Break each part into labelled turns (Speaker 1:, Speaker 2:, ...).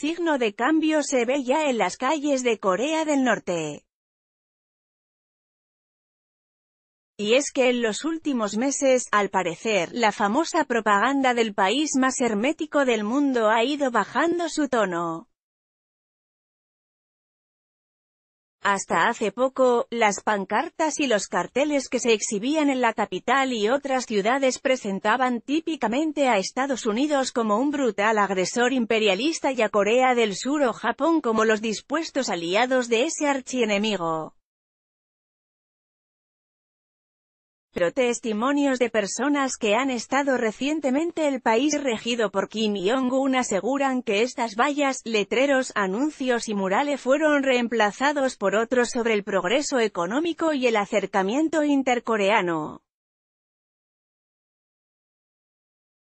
Speaker 1: signo de cambio se ve ya en las calles de Corea del Norte. Y es que en los últimos meses, al parecer, la famosa propaganda del país más hermético del mundo ha ido bajando su tono. Hasta hace poco, las pancartas y los carteles que se exhibían en la capital y otras ciudades presentaban típicamente a Estados Unidos como un brutal agresor imperialista y a Corea del Sur o Japón como los dispuestos aliados de ese archienemigo. pero testimonios de personas que han estado recientemente el país regido por Kim Jong-un aseguran que estas vallas, letreros, anuncios y murales fueron reemplazados por otros sobre el progreso económico y el acercamiento intercoreano.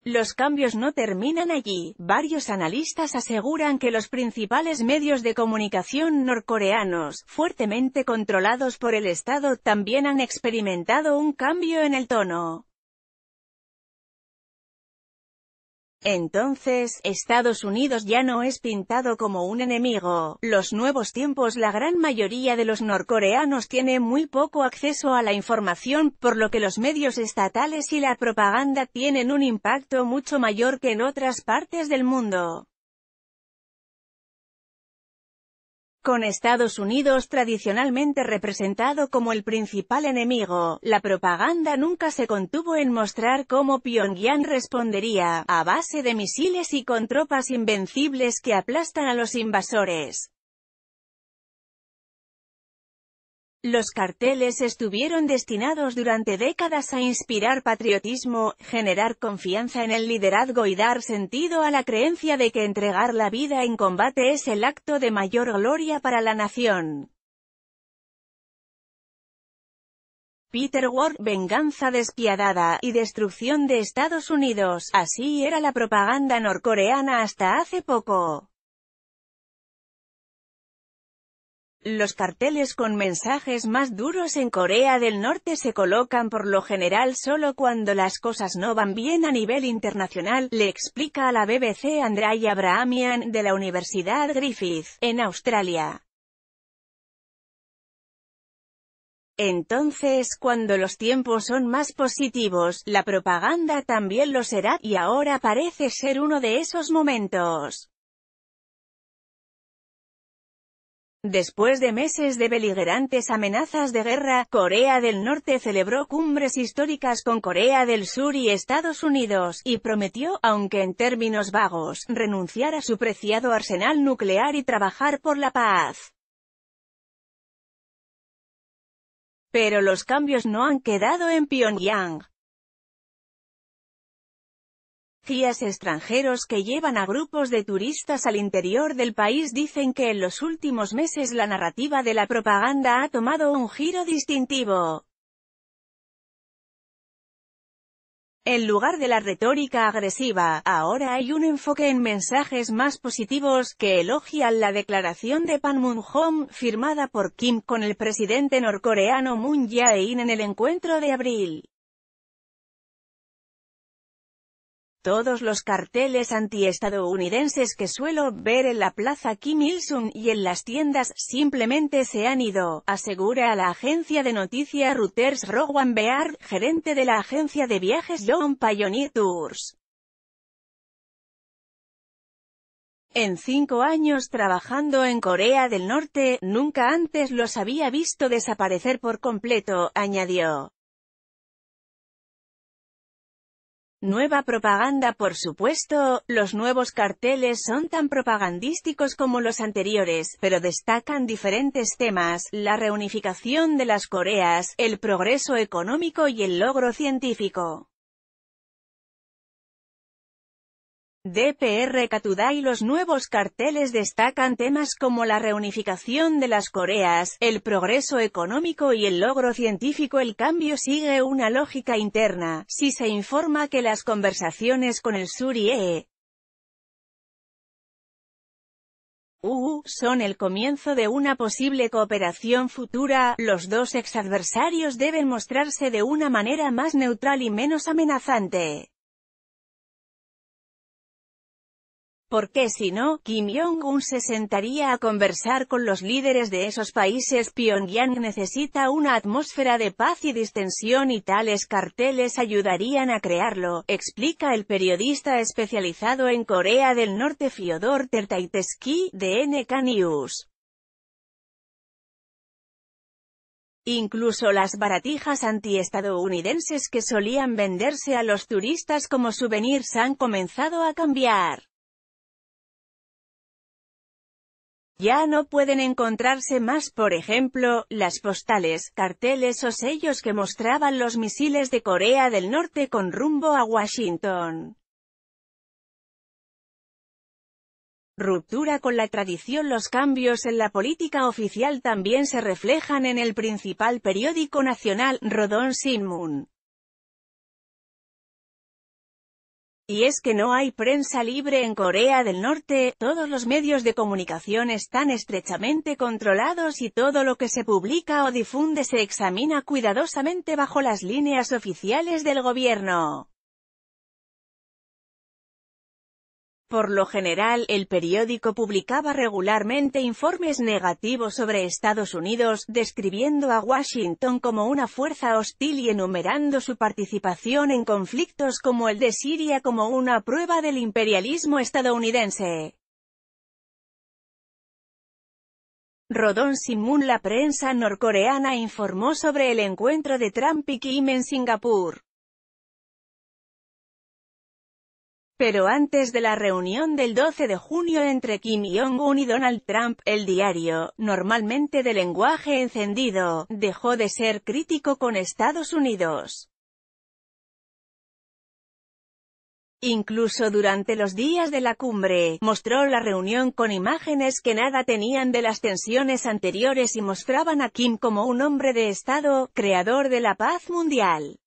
Speaker 1: Los cambios no terminan allí. Varios analistas aseguran que los principales medios de comunicación norcoreanos, fuertemente controlados por el Estado, también han experimentado un cambio en el tono. Entonces, Estados Unidos ya no es pintado como un enemigo. Los nuevos tiempos la gran mayoría de los norcoreanos tiene muy poco acceso a la información, por lo que los medios estatales y la propaganda tienen un impacto mucho mayor que en otras partes del mundo. Con Estados Unidos tradicionalmente representado como el principal enemigo, la propaganda nunca se contuvo en mostrar cómo Pyongyang respondería, a base de misiles y con tropas invencibles que aplastan a los invasores. Los carteles estuvieron destinados durante décadas a inspirar patriotismo, generar confianza en el liderazgo y dar sentido a la creencia de que entregar la vida en combate es el acto de mayor gloria para la nación. Peter Ward, venganza despiadada, y destrucción de Estados Unidos, así era la propaganda norcoreana hasta hace poco. Los carteles con mensajes más duros en Corea del Norte se colocan por lo general solo cuando las cosas no van bien a nivel internacional, le explica a la BBC Andrea Abrahamian de la Universidad Griffith, en Australia. Entonces, cuando los tiempos son más positivos, la propaganda también lo será, y ahora parece ser uno de esos momentos. Después de meses de beligerantes amenazas de guerra, Corea del Norte celebró cumbres históricas con Corea del Sur y Estados Unidos, y prometió, aunque en términos vagos, renunciar a su preciado arsenal nuclear y trabajar por la paz. Pero los cambios no han quedado en Pyongyang guías extranjeros que llevan a grupos de turistas al interior del país dicen que en los últimos meses la narrativa de la propaganda ha tomado un giro distintivo. En lugar de la retórica agresiva, ahora hay un enfoque en mensajes más positivos, que elogian la declaración de Panmunjom, firmada por Kim con el presidente norcoreano Moon Jae-in en el encuentro de abril. Todos los carteles antiestadounidenses que suelo ver en la plaza Kim Il-sung y en las tiendas simplemente se han ido, asegura a la agencia de noticias Reuters Rowan Beard, gerente de la agencia de viajes John Pioneer Tours. En cinco años trabajando en Corea del Norte, nunca antes los había visto desaparecer por completo, añadió. Nueva propaganda Por supuesto, los nuevos carteles son tan propagandísticos como los anteriores, pero destacan diferentes temas, la reunificación de las Coreas, el progreso económico y el logro científico. DPR Katudai Los nuevos carteles destacan temas como la reunificación de las Coreas, el progreso económico y el logro científico. El cambio sigue una lógica interna, si se informa que las conversaciones con el sur y e, son el comienzo de una posible cooperación futura, los dos exadversarios deben mostrarse de una manera más neutral y menos amenazante. porque si no, Kim Jong-un se sentaría a conversar con los líderes de esos países. Pyongyang necesita una atmósfera de paz y distensión y tales carteles ayudarían a crearlo, explica el periodista especializado en Corea del Norte Fyodor Tertaiteski de NK News. Incluso las baratijas antiestadounidenses que solían venderse a los turistas como souvenirs han comenzado a cambiar. Ya no pueden encontrarse más, por ejemplo, las postales, carteles o sellos que mostraban los misiles de Corea del Norte con rumbo a Washington. Ruptura con la tradición Los cambios en la política oficial también se reflejan en el principal periódico nacional, Rodón Sinmun. Y es que no hay prensa libre en Corea del Norte, todos los medios de comunicación están estrechamente controlados y todo lo que se publica o difunde se examina cuidadosamente bajo las líneas oficiales del gobierno. Por lo general, el periódico publicaba regularmente informes negativos sobre Estados Unidos, describiendo a Washington como una fuerza hostil y enumerando su participación en conflictos como el de Siria como una prueba del imperialismo estadounidense. Rodón Simun La prensa norcoreana informó sobre el encuentro de Trump y Kim en Singapur. Pero antes de la reunión del 12 de junio entre Kim Jong-un y Donald Trump, el diario, normalmente de lenguaje encendido, dejó de ser crítico con Estados Unidos. Incluso durante los días de la cumbre, mostró la reunión con imágenes que nada tenían de las tensiones anteriores y mostraban a Kim como un hombre de Estado, creador de la paz mundial.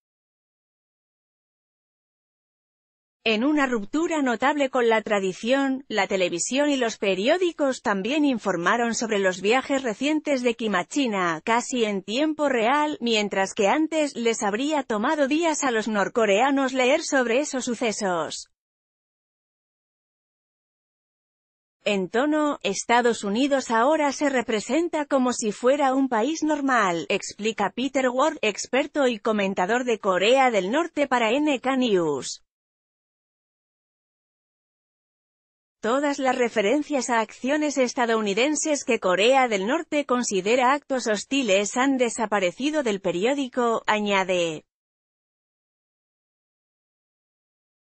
Speaker 1: En una ruptura notable con la tradición, la televisión y los periódicos también informaron sobre los viajes recientes de Kimachina, casi en tiempo real, mientras que antes les habría tomado días a los norcoreanos leer sobre esos sucesos. En tono, Estados Unidos ahora se representa como si fuera un país normal, explica Peter Ward, experto y comentador de Corea del Norte para NK News. Todas las referencias a acciones estadounidenses que Corea del Norte considera actos hostiles han desaparecido del periódico, añade.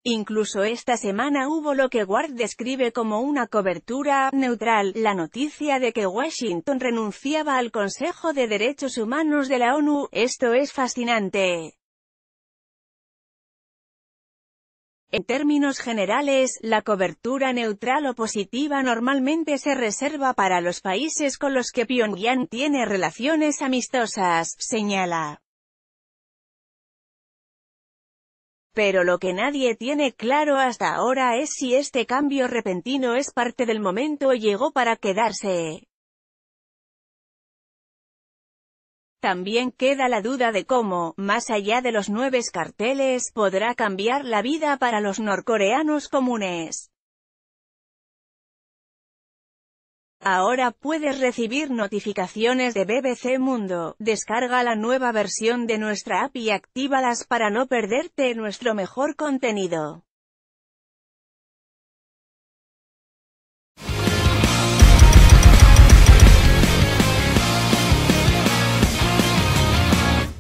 Speaker 1: Incluso esta semana hubo lo que Ward describe como una cobertura neutral, la noticia de que Washington renunciaba al Consejo de Derechos Humanos de la ONU, esto es fascinante. En términos generales, la cobertura neutral o positiva normalmente se reserva para los países con los que Pyongyang tiene relaciones amistosas, señala. Pero lo que nadie tiene claro hasta ahora es si este cambio repentino es parte del momento o llegó para quedarse. También queda la duda de cómo, más allá de los nueve carteles, podrá cambiar la vida para los norcoreanos comunes. Ahora puedes recibir notificaciones de BBC Mundo, descarga la nueva versión de nuestra app y actívalas para no perderte nuestro mejor contenido.